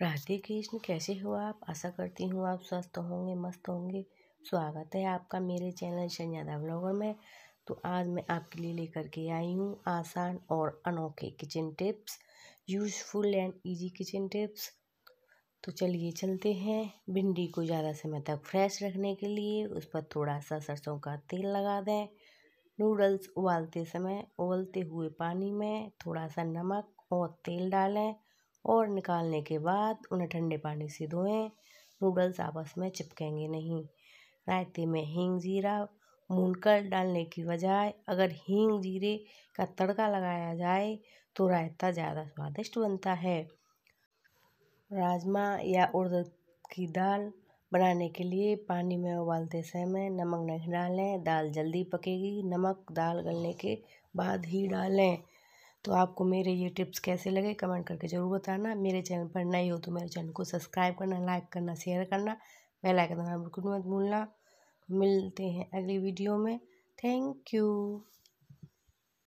राधे कृष्ण कैसे हो आप आशा करती हूँ आप स्वस्थ होंगे मस्त होंगे स्वागत है आपका मेरे चैनल शन ब्लॉगर में तो आज मैं आपके लिए लेकर के आई हूँ आसान और अनोखे kitchen tips useful and easy kitchen tips तो चलिए चलते हैं भिंडी को ज़्यादा समय तक फ्रेश रखने के लिए उस पर थोड़ा सा सरसों का तेल लगा दें नूडल्स उबालते समय उबलते हुए पानी में थोड़ा सा नमक और तेल डालें और निकालने के बाद उन्हें ठंडे पानी से धोएं नूडल्स आपस में चिपकेंगे नहीं रायते में हींग जीरा कर डालने की बजाय अगर हींग जीरे का तड़का लगाया जाए तो रायता ज़्यादा स्वादिष्ट बनता है राजमा या उर्द की दाल बनाने के लिए पानी में उबालते समय नमक नहीं डालें दाल जल्दी पकेगी नमक दाल गलने के बाद ही डालें तो आपको मेरे ये टिप्स कैसे लगे कमेंट करके ज़रूर बताना मेरे चैनल पर नए हो तो मेरे चैनल को सब्सक्राइब करना लाइक करना शेयर करना बेल आइकन दबाना बिल्कुल मत भूलना मिलते हैं अगली वीडियो में थैंक यू